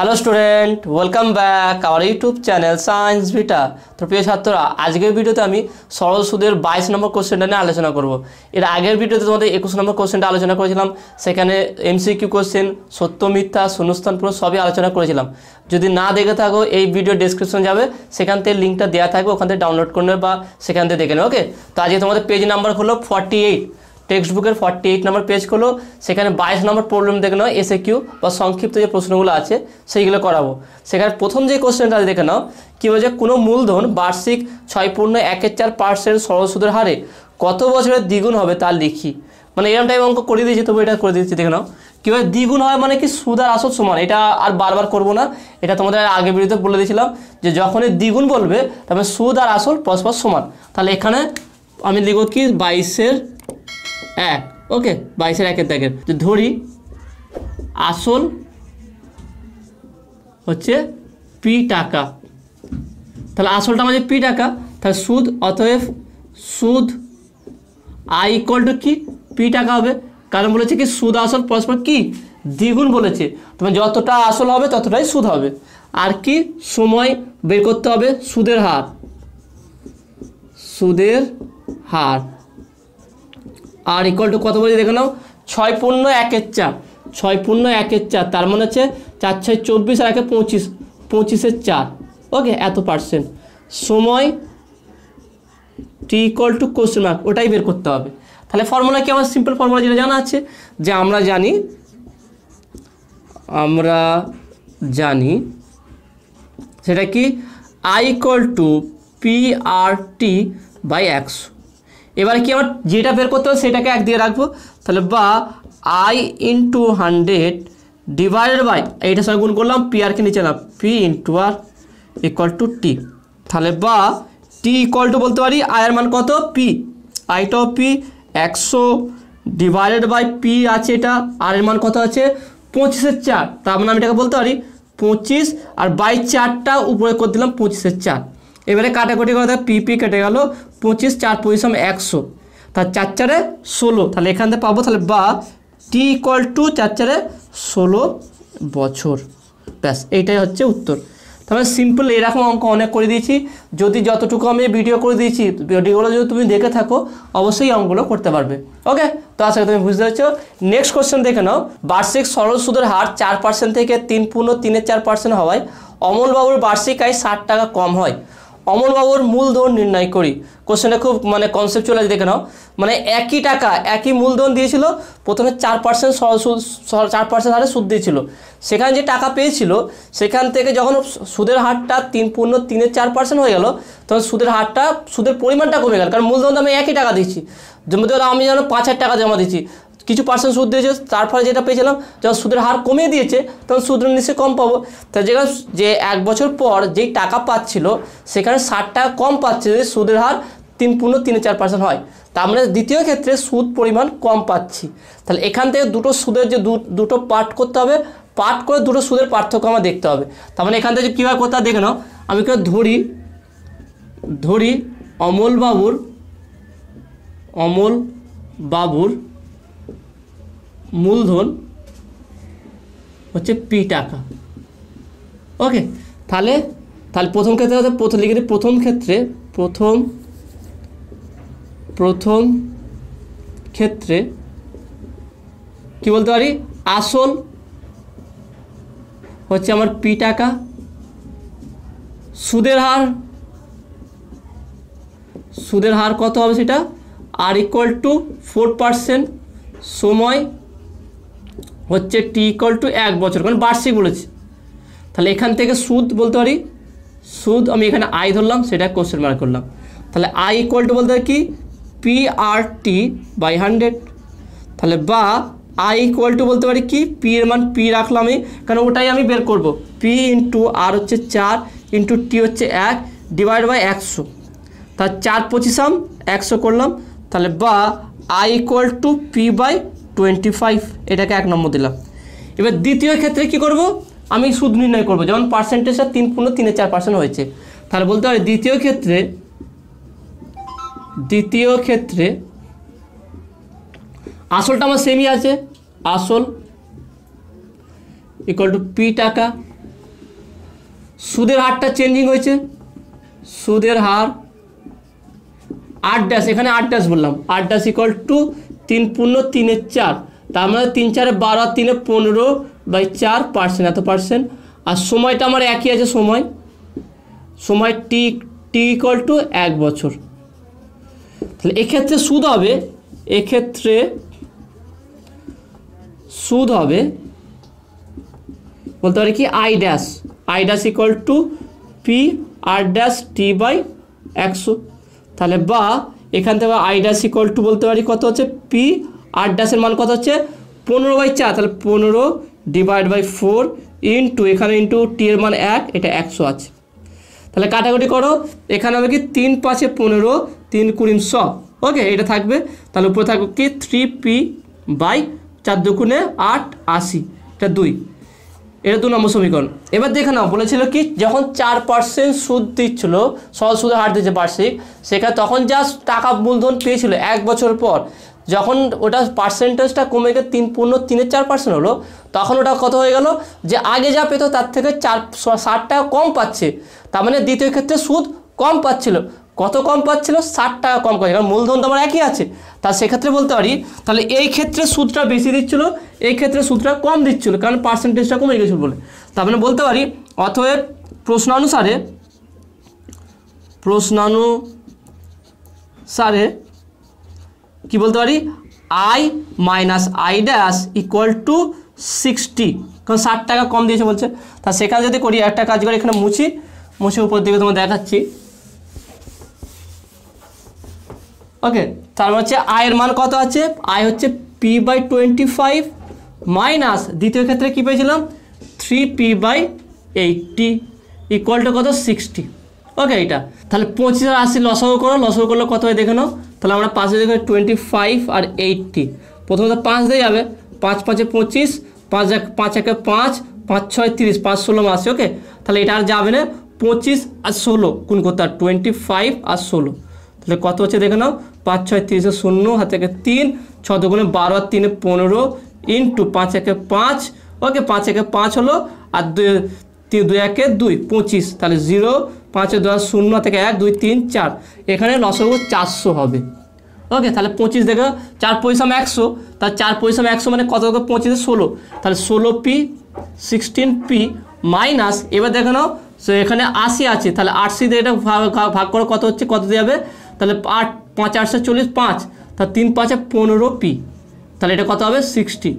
hello student welcome back our YouTube channel science vita তো প্রিয় ছাত্ররা আজকের ভিডিওতে আমি সরল সুদের বাইশ নম্বর কোশ্চেনটা নিয়ে আলোচনা করব এর আগের ভিডিওতে তোমাদের একুশ নম্বর কোশ্চেনটা আলোচনা করেছিলাম সেখানে এমসিকিউ কোশ্চেন সত্য মিথ্যা শূন্যস্থান পুরো সবই আলোচনা করেছিলাম যদি না দেখে থাকো এই ভিডিও ডিসক্রিপশন যাবে সেখান থেকে লিঙ্কটা দেওয়া থাকবে ওখান থেকে ডাউনলোড করে নেবে বা সেখান থেকে দেখে নেবে ওকে তো আজকে তোমাদের পেজ নাম্বার হলো ফর্টি এইট টেক্সট বুকের ফর্টি এইট নম্বর পেজ করলো সেখানে বাইশ নম্বর প্রবলেম দেখে নাও এসে কিউ বা সংক্ষিপ্ত যে প্রশ্নগুলো আছে সেইগুলো করাবো সেখানে প্রথম যে কোশ্চেনটা দেখে নাও কী বলছে কোনো মূলধন বার্ষিক ছয় পূর্ণ একের চার পার্সেন্ট সরল সুদের হারে কত বছরের দ্বিগুণ হবে তা লিখি মানে এরকম টাইপ অঙ্ক করে দিয়েছি তবু এটা করে দিচ্ছি দেখে নাও কীভাবে দ্বিগুণ হয় মানে কি সুদ আর আসল সমান এটা আর বারবার করব না এটা তোমাদের আগে বিরুদ্ধে বলে দিয়েছিলাম যে যখনই দ্বিগুণ বলবে তবে সুদ আর আসল পরস্পর সমান তাহলে এখানে আমি লিখব কি বাইশের এক ওকে বাইশের একের দেখেন যে ধরি আসল হচ্ছে পি টাকা তাহলে আসলটা আমাদের পি টাকা তাহলে সুদ অতএব সুদ আই ইকুয়াল টু কি পি টাকা হবে কারণ বলেছে কি সুদ আসল পরস্পর কি দ্বিগুণ বলেছে তোমার মানে যতটা আসল হবে ততটাই সুদ হবে আর কি সময় বের করতে হবে সুদের হার সুদের হার আর ইকুয়াল টু কত বলছি দেখে নাও ছয় পূর্ণ একের চার ছয় পূর্ণ একের চার তার মানে হচ্ছে চার ছয় চব্বিশ আর একে পঁচিশ পঁচিশের চার ওকে এত পার্সেন্ট সময় T equal to question mark ওটাই বের করতে হবে তাহলে ফর্মুলা কি আমার সিম্পল ফর্মুলা যেটা জানা আছে যে আমরা জানি আমরা জানি সেটা কি I equal to P R T by একশো এবারে কি আমার যেটা বের করতে হবে সেটাকে এক দিয়ে রাখবো তাহলে বা I into hundred divided by এইটার সঙ্গে গুণ করলাম পি আরকে নিচে নাম P into R equal to T তাহলে বা টি ইকুয়াল টু বলতে পারি আয়ের মান কত পি আইটাও পি একশো ডিভাইডেড বাই পি আছে এটা আর এর মান কত আছে পঁচিশের চার তার মানে আমি এটাকে বলতে পারি পঁচিশ আর বাই চারটা উপরে করে দিলাম পঁচিশের চার এবারে কাটাকুটি করে দেখো পিপি কেটে গেল পঁচিশ চার পজিশন একশো তার চার চারে ষোলো তাহলে এখান থেকে পাবো তাহলে বা টি ইকুয়াল টু চার চারে ষোলো বছর ব্যাস এইটাই হচ্ছে উত্তর তাহলে সিম্পল এরকম অঙ্ক অনেক করে দিয়েছি যদি যতটুকু আমি ভিডিও করে দিয়েছি ভিডিওগুলো যদি তুমি দেখে থাকো অবশ্যই অঙ্কগুলো করতে পারবে ওকে তো আশা করি তুমি বুঝতে পারছো নেক্সট কোশ্চেন দেখে নাও বার্ষিক সরল সুদের হার চার পার্সেন্ট থেকে তিন পূর্ণ তিনের চার পার্সেন্ট হওয়ায় অমলবাবুর বার্ষিক আয় ষাট টাকা কম হয় অমলবাবুর মূলধন নির্ণয় করি কোশ্চেনটা খুব মানে কনসেপচুয়াল দেখে নাও মানে একই টাকা একই মূলধন দিয়েছিল প্রথমে চার পার্সেন্ট চার পার্সেন্ট হারে সুদ দিয়েছিল সেখানে যে টাকা পেয়েছিল সেখান থেকে যখন সুদের হারটা তিন পূর্ণ তিনের চার পার্সেন্ট হয়ে গেল তখন সুদের হারটা সুদের পরিমাণটা কমে গেল কারণ মূলধন আমি একই টাকা দিচ্ছি আমি যেন পাঁচ হাজার টাকা জমা দিচ্ছি কিছু পার্সেন্ট সুদ দিয়েছে তার ফলে যেটা পেয়েছিলাম যখন সুদের হার কমিয়ে দিয়েছে তখন সুদ নিশ্চয়ই কম পাবো তা যেখানে যে এক বছর পর যেই টাকা পাচ্ছিল সেখানে ষাট টাকা কম পাচ্ছে যদি সুদের হার তিন পূর্ণ তিন চার পার্সেন্ট হয় তা আমরা মানে দ্বিতীয় ক্ষেত্রে সুদ পরিমাণ কম পাচ্ছি তাহলে এখান থেকে দুটো সুদের যে দুটো পার্ট করতে হবে পার্ট করে দুটো সুদের পার্থক্য আমার দেখতে হবে তার মানে এখান থেকে কীভাবে কোথা দেখে নাও আমি কেউ ধরি ধরি অমল বাবুর অমল বাবুর মূলধন হচ্ছে পি টাকা ওকে তাহলে তাহলে প্রথম ক্ষেত্রে প্রথম লিখে প্রথম ক্ষেত্রে প্রথম প্রথম ক্ষেত্রে কি বলতে পারি আসল হচ্ছে আমার পি টাকা সুদের হার সুদের হার কত হবে সেটা R equal to four percent সময় হচ্ছে টি ইকল টু এক বছর কারণ মানে বার্ষিক বলেছে তাহলে এখান থেকে সুদ বলতে পারি সুদ আমি এখানে আই ধরলাম সেটা কোশ্চেন মার্ক করলাম তাহলে আই ইকল টু বলতে কি P R T by hundred তাহলে বা আই ইকুয়াল টু বলতে পারি কি পি এর মান পি রাখলাম আমি কারণ ওটাই আমি বের করব পি ইন্টু আর হচ্ছে চার ইন্টু টি হচ্ছে এক ডিভাইড বাই একশো তা চার পঁচিশাম একশো করলাম তাহলে বা I equal to P by twenty five এটাকে এক নম্বর দিলাম এবার দ্বিতীয় ক্ষেত্রে কি করব আমি সুদ নির্ণয় করব যেমন পার্সেন্টেজটা তিন পূর্ণ তিনে চার পার্সেন্ট হয়েছে তাহলে বলতে হয় দ্বিতীয় ক্ষেত্রে দ্বিতীয় ক্ষেত্রে আসলটা আমার সেমই আছে আসল ইকুয়াল টু পি টাকা সুদের হারটা চেঞ্জিং হয়েছে সুদের হার আট ড্যাশ এখানে আট ড্যাশ বললাম আট ড্যাশ ইকুয়াল টু তিন পূর্ণ তিনের চার তার মানে তিন চারে বারো তিনে পনেরো বাই চার পার্সেন্ট এত পার্সেন্ট আর সময়টা আমার একই আছে সময় সময় টি টি ইকল টু এক বছর তাহলে এক্ষেত্রে সুদ হবে এক্ষেত্রে সুদ হবে বলতে পারি কি I dash I dash equal to P R dash T by একশো তাহলে বা এখান থেকে আই ড্যাশ ইকল টু বলতে পারি কত হচ্ছে পি আর ড্যাশের মান কত হচ্ছে পনেরো বাই চার তাহলে পনেরো ডিভাইড বাই ফোর ইন্টু এখানে ইন্টু টি এর মান এক এটা একশো আছে তাহলে কাটাকুটি করো এখানে হবে কি তিন পাঁচে পনেরো তিন কুড়িম শ ওকে এটা থাকবে তাহলে উপরে থাকবে কি থ্রি পি বাই চার দুকুনে আট আশি এটা দুই এটা দু নম্বর সমীকরণ এবার দেখে নাও বলেছিল কি যখন চার পার্সেন্ট সুদ দিচ্ছিল সহজ সুদের হার দিচ্ছে বার্ষিক সেখানে তখন যা টাকা মূলধন পেয়েছিল এক বছর পর যখন ওটা পার্সেন্টেজটা কমে গিয়ে তিন পূর্ণ তিনের চার পার্সেন্ট হলো তখন ওটা কত হয়ে গেল যে আগে যা পেত তার থেকে চার ষাট টাকা কম পাচ্ছে তার মানে দ্বিতীয় ক্ষেত্রে সুদ কম পাচ্ছিল কত কম পাচ্ছিল ষাট টাকা কম পাচ্ছে কারণ মূলধন তো আমার একই আছে তা সেক্ষেত্রে বলতে পারি তাহলে এই ক্ষেত্রে সুদটা বেশি দিচ্ছিল এই ক্ষেত্রে সুদটা কম দিচ্ছিল কারণ পার্সেন্টেজটা কমে গেছিল বলে তার মানে বলতে পারি অথয়ের প্রশ্নানুসারে প্রশ্নানুসারে কি বলতে পারি I minus I dash equal to sixty কারণ ষাট টাকা কম দিয়েছে বলছে তা সেখানে যদি করি একটা কাজ করে এখানে মুছি মুছে উপর দিকে তোমার দেখাচ্ছি ওকে তার মানে হচ্ছে আয়ের মান কত আছে আয় হচ্ছে P by twenty five minus দ্বিতীয় ক্ষেত্রে কী পেয়েছিলাম three P by eighty equal to কত সিক্সটি ওকে এটা তাহলে পঁচিশ আর আশি লসাও করো লসাও করলে কত হয় দেখে নাও তাহলে আমরা পাঁচে দেখে টোয়েন্টি ফাইভ আর এইটটি প্রথমত পাঁচ দিয়ে যাবে পাঁচ পাঁচে পঁচিশ পাঁচ এক পাঁচ একে পাঁচ পাঁচ ছয় তিরিশ পাঁচ ষোলো মাসে ওকে তাহলে এটা আর যাবে না পঁচিশ আর ষোলো কোন আর টোয়েন্টি ফাইভ আর ষোলো তাহলে কত হচ্ছে দেখে নাও পাঁচ ছয় তিরিশে শূন্য হাতে একে তিন ছ দুগুণে বারো আর তিনে পনেরো ইন্টু পাঁচ একে পাঁচ ওকে পাঁচ একে পাঁচ হলো আর দুই তিন দুই একে দুই পঁচিশ তাহলে জিরো পাঁচে দু শূন্য থেকে এক দুই তিন চার এখানে লসগু চারশো হবে ওকে তাহলে পঁচিশ দেখে চার পয়সা একশো তার চার পয়সা একশো মানে কত পঁচিশে ষোলো তাহলে ষোলো পি সিক্সটিন পি মাইনাস এবার দেখে নাও সে এখানে আশি আছে তাহলে আশি দিয়ে এটা ভাগ করে কত হচ্ছে কত দিয়ে হবে তাহলে আট পাঁচ আটশো চল্লিশ পাঁচ তাহলে তিন পাঁচে পনেরো পি তাহলে এটা কত হবে সিক্সটি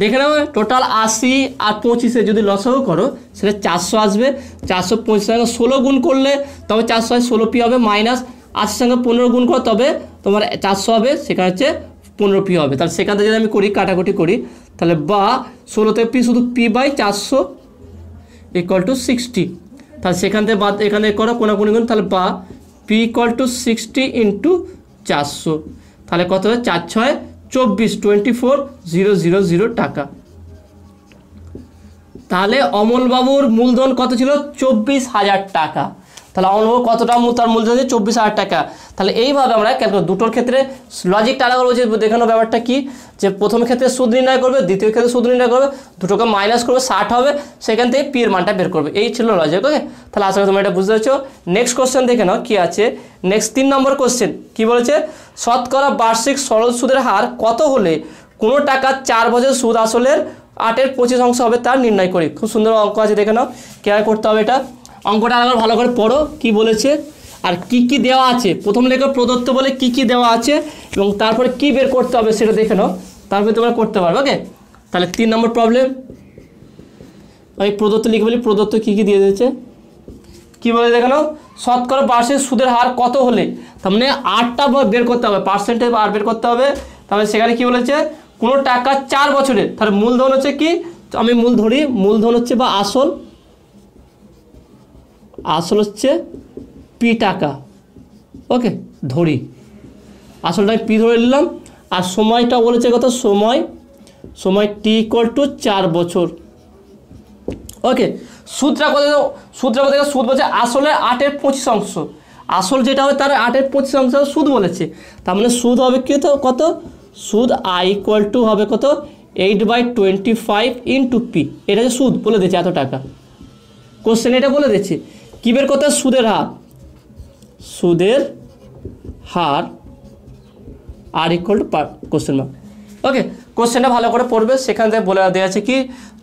দেখে নেবো টোটাল আশি আর পঁচিশে যদি লসও করো সেটা চারশো আসবে চারশো পঁচিশ সঙ্গে ষোলো গুণ করলে তবে চারশো হয় ষোলো পি হবে মাইনাস আশির সঙ্গে পনেরো গুণ করো তবে তোমার চারশো হবে সেখানে হচ্ছে পনেরো পি হবে তাহলে সেখান থেকে যদি আমি করি কাটাকুটি করি তাহলে বা ষোলোতে পি শুধু পি বাই চারশো ইকুয়াল টু সিক্সটি তাহলে সেখান থেকে বাদ এখানে করো কোনাকুনি গুণ তাহলে বা P equal to sixty into চারশো তাহলে কত হবে চার ছয় চব্বিশ twenty four zero zero zero টাকা তাহলে অমলবাবুর মূলধন কত ছিল চব্বিশ হাজার টাকা তাহলে অন কতটা মূল তার মূল যদি চব্বিশ হাজার টাকা তাহলে এইভাবে আমরা ক্যালকুলেট দুটোর ক্ষেত্রে লজিকটা আলাদা করবো যে দেখানো ব্যাপারটা কি যে প্রথম ক্ষেত্রে সুদ নির্ণয় করবে দ্বিতীয় ক্ষেত্রে সুদ নির্ণয় করবে দুটোকে মাইনাস করবে ষাট হবে সেখান থেকে পি মানটা বের করবে এই ছিল লজিক ওকে তাহলে আশা করি তোমরা এটা বুঝতে পারছো নেক্সট কোশ্চেন দেখে নাও কী আছে নেক্সট তিন নম্বর কোশ্চেন কি বলেছে শতকরা বার্ষিক সরল সুদের হার কত হলে কোনো টাকার চার বছর সুদ আসলের আটের পঁচিশ অংশ হবে তার নির্ণয় করি খুব সুন্দর অঙ্ক আছে দেখে নাও কেয়ার করতে হবে এটা অঙ্কটা আরেকবার ভালো করে পড়ো কি বলেছে আর কি কি দেওয়া আছে প্রথম লেখক প্রদত্ত বলে কি কি দেওয়া আছে এবং তারপরে কি বের করতে হবে সেটা দেখে নাও তারপরে তোমরা করতে পারবে ওকে তাহলে তিন নম্বর প্রবলেম আমি প্রদত্ত লিখে বলি প্রদত্ত কী কী দিয়ে দিয়েছে কি বলে দেখে নাও শতকরা বার্ষিক সুদের হার কত হলে তার মানে আটটা বের করতে হবে পার্সেন্টেজ আর বের করতে হবে তাহলে মানে সেখানে কি বলেছে কোনো টাকা চার বছরের তার মূলধন হচ্ছে কি আমি মূল ধরি মূলধন হচ্ছে বা আসল আসল হচ্ছে পি টাকা ওকে ধরি আসলটাকে পি ধরে নিলাম আর সময়টা বলেছে কত সময় সময় টি ইকুয়াল টু চার বছর ওকে সুদরা কত সুদরা কত সুদ বলছে আসলে আটের পঁচিশ অংশ আসল যেটা হয় তার আটের পঁচিশ অংশ সুদ বলেছে তার মানে সুদ হবে কি কত সুদ আই ইকুয়াল টু হবে কত eight by twenty five into P এটা যে সুদ বলে দিয়েছে এত টাকা কোশ্চেন এটা বলে দিয়েছে কী বের করতে সুদের হার সুদের হার R equal to per question mark okay কোশ্চেনটা ভালো করে পড়বে সেখান থেকে বলে দেওয়া আছে কি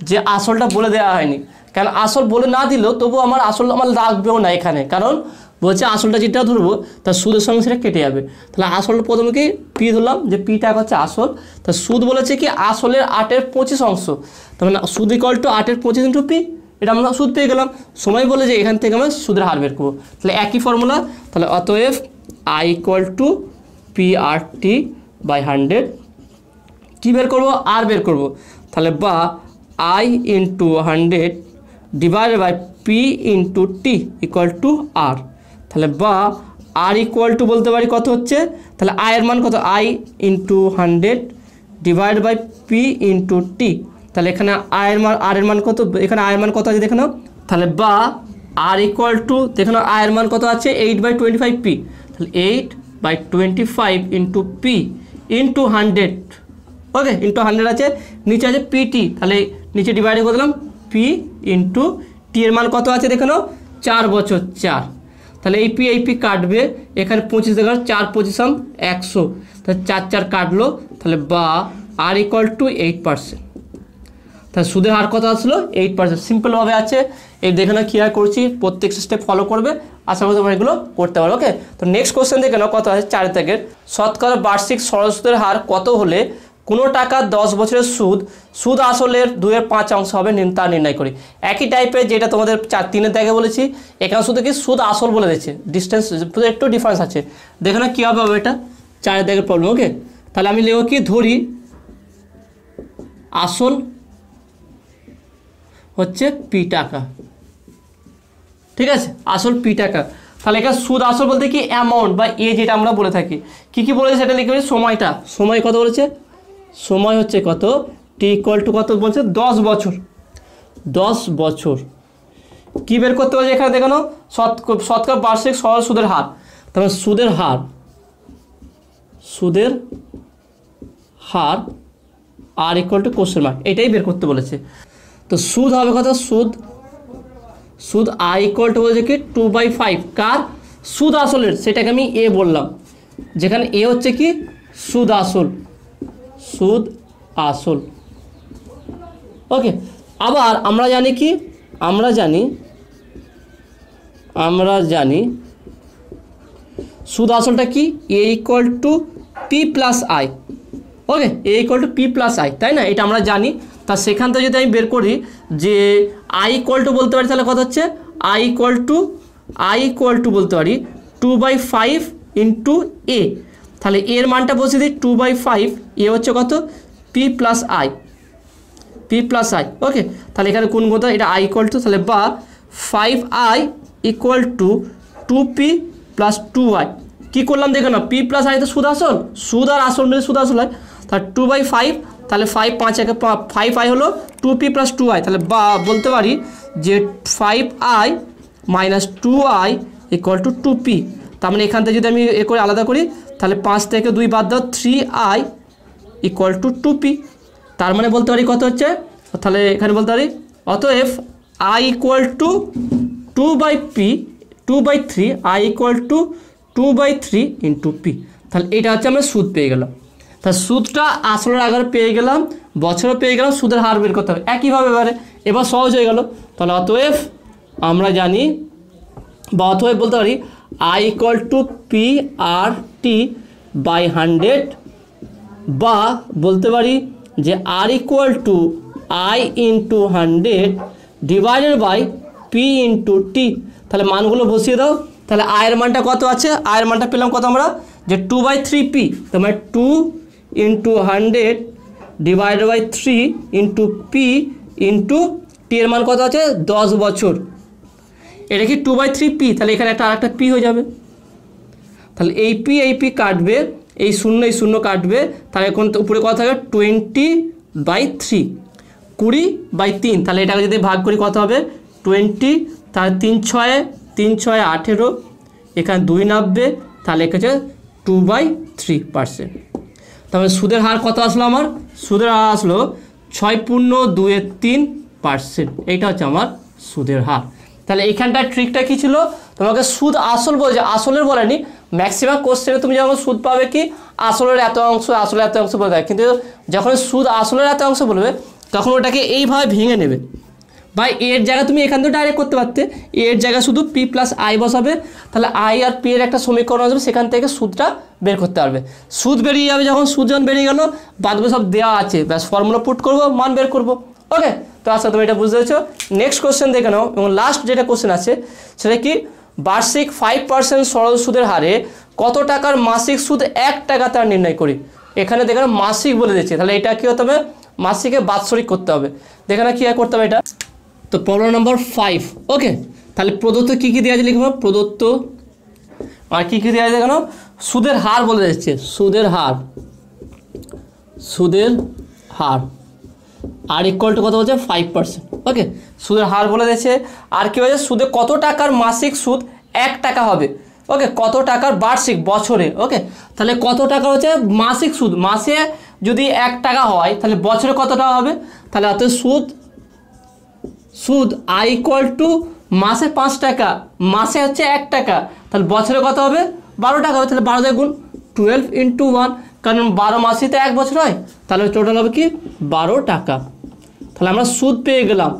যে আসলটা বলে দেওয়া হয়নি কারণ আসল বলে না দিলেও তবু আমার আসল আমার লাগবেও না এখানে কারণ বলছে আসলটা যেটা ধরবো তার সুদের সঙ্গে সেটা কেটে যাবে তাহলে আসল প্রথমে কি পি ধরলাম যে পি টাকা হচ্ছে আসল তা সুদ বলেছে কি আসলের আটের পঁচিশ অংশ তার মানে সুদ ইকল টু আটের পঁচিশ ইন্টু পি এটা আমরা সুদ পেয়ে গেলাম সময় বলে যে এখান থেকে আমরা সুদের হার বের করবো তাহলে একই ফর্মুলা তাহলে অতএব I equal to P R T by hundred কী বের করবো আর বের করবো তাহলে বা I into hundred divide by P into T equal to R তাহলে বা আর ইকুয়াল টু বলতে পারি কত হচ্ছে তাহলে আয়ের মান কত I into hundred divide by P into T তাহলে এখানে আয়ের মান আর এর মান কত এখানে আয়ের মান কত আছে দেখে নাও তাহলে বা আর ইকুয়াল টু দেখে নাও আয়ের মান কত আছে eight by twenty five P তাহলে eight by twenty five into P into hundred okay into hundred আছে নিচে আছে পিটি তাহলে নিচে ডিভাইড করে দিলাম পি ইন্টু টি এর মান কত আছে দেখে নাও চার বছর চার তাহলে এই পি এই পি কাটবে এখানে পঁচিশ দেখা চার পঁচিশ একশো তাহলে চার চার কাটলো তাহলে বা R equal to eight percent তাহলে সুদের হার কত আসলো এইট পার্সেন্ট সিম্পলভাবে আছে এই দেখে না কীভাবে করছি প্রত্যেক স্টেপ ফলো করবে আশা করি তোমরা এগুলো করতে পারো ওকে তো নেক্সট কোশ্চেন দেখে নাও কত আছে চার থেকে শতকরা বার্ষিক সরল সুদের হার কত হলে কোনো টাকা দশ বছরের সুদ সুদ আসলের দুয়ের পাঁচ অংশ হবে তা নির্ণয় করি একই টাইপের যেটা তোমাদের চার তিনের দেখে বলেছি এখানে শুধু কি সুদ আসল বলে দিচ্ছে ডিস্টেন্স একটু ডিফারেন্স আছে দেখে না কী হবে এটা চারের দেখের প্রবলেম ওকে তাহলে আমি লেখো কি ধরি আসল হচ্ছে পি টাকা ঠিক আছে আসল পি টাকা তাহলে এখানে সুদ আসল বলতে কি অ্যামাউন্ট বা এ যেটা আমরা বলে থাকি কি কি বলেছে সেটা লিখে সময়টা সময় কত বলেছে সময় হচ্ছে কত টি ইকুয়াল টু কত বলছে দশ বছর দশ বছর কি বের করতে পারছে এখানে দেখানো শতকরা বার্ষিক সহজ সুদের হার তাহলে মানে সুদের হার সুদের হার R equal to question mark এটাই বের করতে বলেছে তো সুদ হবে কত সুদ সুদ আই ইকুয়াল টু বলছে কি টু বাই ফাইভ কার সুদ আসলের সেটাকে আমি এ বললাম যেখানে এ হচ্ছে কি সুদ আসল সুদ আসল ওকে আবার আমরা জানি কি আমরা জানি আমরা জানি সুদ আসলটা কি A equal to P plus I okay A equal to P plus I তাই না এটা আমরা জানি তা সেখান থেকে যদি আমি বের করি যে আই কল টু বলতে পারি তাহলে কথা হচ্ছে I equal to I equal to বলতে পারি two by five into A তাহলে এর মানটা বসে দিই টু বাই ফাইভ এ হচ্ছে কত P plus I P plus I okay তাহলে এখানে কোন কথা এটা আই কল টু তাহলে বা five I equal to two P plus two I কী করলাম দেখো না পি প্লাস আই তো সুদ আসল সুদ আর আসল মিলে সুদ আসল হয় তাহলে টু বাই ফাইভ তাহলে ফাইভ পাঁচ একে ফাইভ আই হলো two P plus two I তাহলে বা বলতে পারি যে five I minus two I equal to two P তার মানে এখান থেকে যদি আমি এ করে আলাদা করি তাহলে পাঁচ থেকে দুই বাদ দাও three I equal to two P তার মানে বলতে পারি কত হচ্ছে তাহলে এখানে বলতে পারি অতএব I equal to two by P two by three I equal to two by three into P তাহলে এটা হচ্ছে আমরা সুদ পেয়ে গেলাম তা সুদটা আসলের আগার পেয়ে গেলাম বছরও পেয়ে গেলাম সুদের হার বের করতে হবে একইভাবে এবারে এবার সহজ হয়ে গেল তাহলে অতএব আমরা জানি বা অতএব বলতে পারি I equal to P R T by hundred বা বলতে পারি যে R equal to I into hundred divided by P into T তাহলে মানগুলো বসিয়ে দাও তাহলে আয়ের মানটা কত আছে আয়ের মানটা পেলাম কত আমরা যে টু বাই থ্রি পি তো মানে two into hundred divide by three into P into P এর মান কত আছে দশ বছর এটা কি টু বাই থ্রি পি তাহলে এখানে একটা আরেকটা পি হয়ে যাবে তাহলে এই পি এই পি কাটবে এই শূন্য এই শূন্য কাটবে তাহলে কোন উপরে কত হবে টোয়েন্টি বাই থ্রি কুড়ি বাই তিন তাহলে এটাকে যদি ভাগ করি কত হবে টোয়েন্টি তাহলে তিন ছয় তিন ছয় আঠেরো এখানে দুই নাববে তাহলে এখানে টু বাই থ্রি পার্সেন্ট তাহলে সুদের হার কত আসলো আমার সুদের হার আসলো ছয় পূর্ণ দুয়ের তিন পার্সেন্ট এইটা হচ্ছে আমার সুদের হার তাহলে এখানটার ট্রিকটা কি ছিল তোমাকে সুদ আসল বলছে আসলের বলেনি ম্যাক্সিমাম কোশ্চেনে তুমি যেমন সুদ পাবে কি আসলের এত অংশ আসলের এত অংশ বলে কিন্তু যখন সুদ আসলের এত অংশ বলবে তখন ওটাকে এইভাবে ভেঙে নেবে ভাই এর জায়গা তুমি এখান থেকে ডাইরেক্ট করতে পারতে এর জায়গা শুধু পি প্লাস আই বসাবে তাহলে আই আর পি এর একটা সমীকরণ আসবে সেখান থেকে সুদটা বের করতে পারবে সুদ বেরিয়ে যাবে যখন সুদ যখন বেরিয়ে গেলো বাদবে সব দেওয়া আছে ব্যাস ফর্মুলা পুট করবো মান বের করব ওকে তো আচ্ছা তুমি এটা বুঝতে পেরেছো নেক্সট কোশ্চেন দেখে নাও এবং লাস্ট যেটা কোশ্চেন আছে সেটা কি বার্ষিক ফাইভ পার্সেন্ট সরল সুদের হারে কত টাকার মাসিক সুদ এক টাকা তার নির্ণয় করি এখানে দেখে মাসিক বলে দিচ্ছে তাহলে এটা কি হতে হবে মাসিকে বাৎসরিক করতে হবে দেখে না কী করতে হবে এটা তো প্রবলেম নাম্বার ফাইভ ওকে তাহলে প্রদত্ত কী কী দেওয়া আছে লিখবো প্রদত্ত আর কী কী দেওয়া আছে কেন সুদের হার বলে যাচ্ছে সুদের হার সুদের হার আর ইকুয়াল টু কত বলছে ফাইভ পার্সেন্ট ওকে সুদের হার বলে দিয়েছে আর কী বলছে সুদে কত টাকার মাসিক সুদ এক টাকা হবে ওকে কত টাকার বার্ষিক বছরে ওকে তাহলে কত টাকা হচ্ছে মাসিক সুদ মাসে যদি এক টাকা হয় তাহলে বছরে কত টাকা হবে তাহলে অত সুদ সুদ আই ইকুয়াল টু মাসে পাঁচ টাকা মাসে হচ্ছে এক টাকা তাহলে বছরে কত হবে বারো টাকা হবে তাহলে বারো গুণ টুয়েলভ ইন্টু ওয়ান কারণ বারো মাসে তো এক বছর হয় তাহলে টোটাল হবে কি বারো টাকা তাহলে আমরা সুদ পেয়ে গেলাম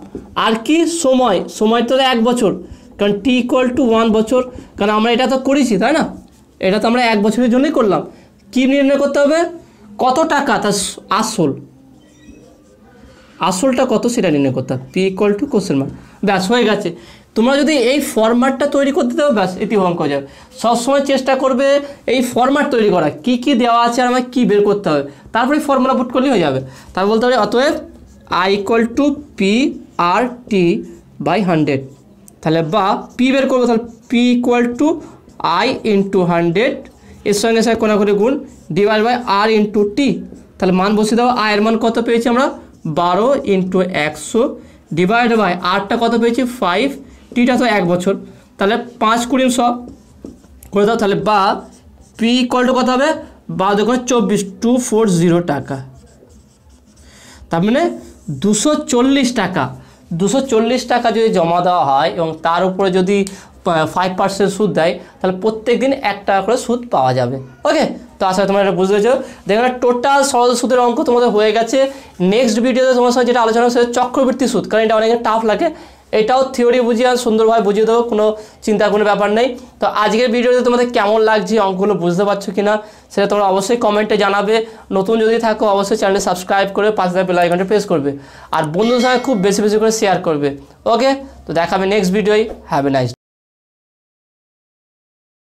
আর কি সময় সময় তো এক বছর কারণ টি ইকুয়াল টু ওয়ান বছর কারণ আমরা এটা তো করেছি তাই না এটা তো আমরা এক বছরের জন্যই করলাম কী নির্ণয় করতে হবে কত টাকা তার আসল আসলটা কত সেটা নির্ণয় করতে হবে P equal to question mark ব্যাস হয়ে গেছে তোমরা যদি এই ফরম্যাটটা তৈরি করতে দেবো ব্যাস এটি অঙ্ক যাবে সবসময় চেষ্টা করবে এই ফরম্যাট তৈরি করা কি কি দেওয়া আছে আর আমায় কী বের করতে হবে তারপরে ফর্মুলা পুট করলেই হয়ে যাবে তার বলতে হবে অতএব I equal to P R T by hundred তাহলে বা পি বের করবো তাহলে P equal to I into hundred এর সঙ্গে সঙ্গে করে গুণ divide by R into T তাহলে মান বসিয়ে দেওয়া আয়ের মান কত পেয়েছি আমরা বারো ইন্টু একশো ডিভাইড বাই আটটা কত পেয়েছি ফাইভ টিটা তো এক বছর তাহলে পাঁচ কুড়ি শ করে দাও তাহলে বা পি ইকুয়াল কত হবে বা দেখো চব্বিশ টু ফোর জিরো টাকা তার মানে দুশো চল্লিশ টাকা দুশো টাকা যদি জমা দেওয়া হয় এবং তার উপরে যদি ফাইভ পার্সেন্ট সুদ দেয় তাহলে প্রত্যেক দিন এক টাকা করে সুদ পাওয়া যাবে ওকে তো আশা তোমরা এটা বুঝতে বুঝেছো দেখো টোটাল সরল সুদের অঙ্ক তোমাদের হয়ে গেছে নেক্সট ভিডিওতে তোমার সঙ্গে যেটা আলোচনা সেটা চক্রবৃত্তি সুদ কারণ এটা অনেক টাফ লাগে এটাও থিওরি বুঝিয়ে সুন্দরভাবে বুঝিয়ে দেবো কোনো চিন্তা কোনো ব্যাপার নেই তো আজকের ভিডিওতে তোমাদের কেমন লাগছে অঙ্কগুলো বুঝতে পারছো কি না সেটা তোমরা অবশ্যই কমেন্টে জানাবে নতুন যদি থাকো অবশ্যই চ্যানেলে সাবস্ক্রাইব করে পাঁচ হাজার বেল আইকনটা প্রেস করবে আর বন্ধুদের সঙ্গে খুব বেশি বেশি করে শেয়ার করবে ওকে তো দেখাবে নেক্সট ভিডিওই হ্যাভ এ নাইস